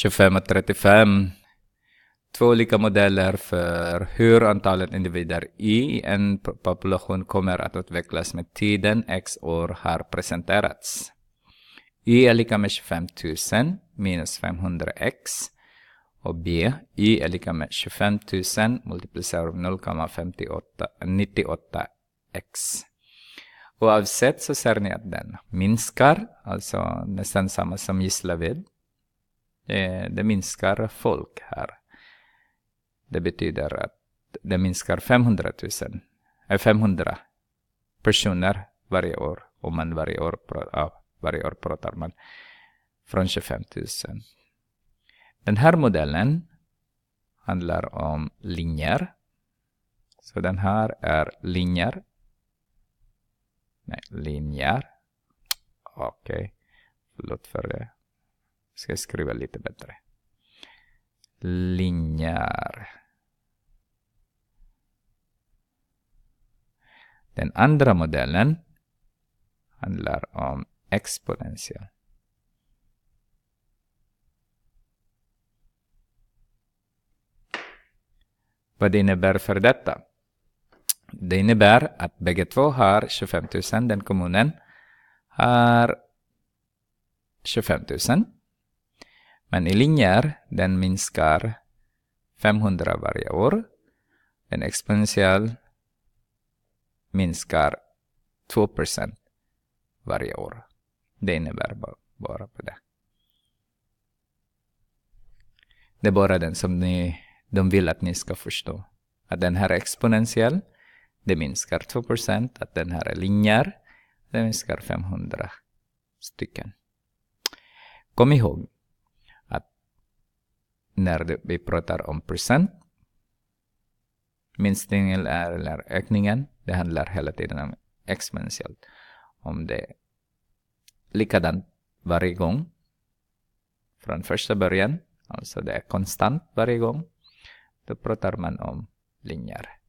25 och 35. Två olika modeller för hur antalet individer i en population kommer att utvecklas med tiden x år har presenterats. Y är lika med 25 000 minus 500x och B, Y är lika med 25 000 multiplicerat med 0,98x. Oavsett så ser ni att den minskar, alltså nästan samma som Gislaved. Eh, det minskar folk här. Det betyder att det minskar 500 000, 500 personer varje år, om man varje år, varje år pratar man från 25 000. Den här modellen handlar om linjer. Så den här är linjer. Nej, linjer. Okej, okay. förlåt för det. Ska skriva lite bättre. Linjer. Den andra modellen handlar om exponential. Vad det innebär för detta? Det innebär att bägge två har 25 000. Den kommunen har 25 000. Men i linjer, den minskar 500 varje år. En exponentiell minskar 2 varje år. Det innebär bara på det. Det är bara den som ni, de vill att ni ska förstå. Att den här är exponentiell, det minskar 2 Att den här är linjer, det minskar 500 stycken. Kom ihåg, när vi pratar om procent. Minskningen eller ökningen, det handlar hela tiden om exponentiellt. Om det är likadant varje gång. Från första början, alltså det är konstant varje gång. Då pratar man om linjer.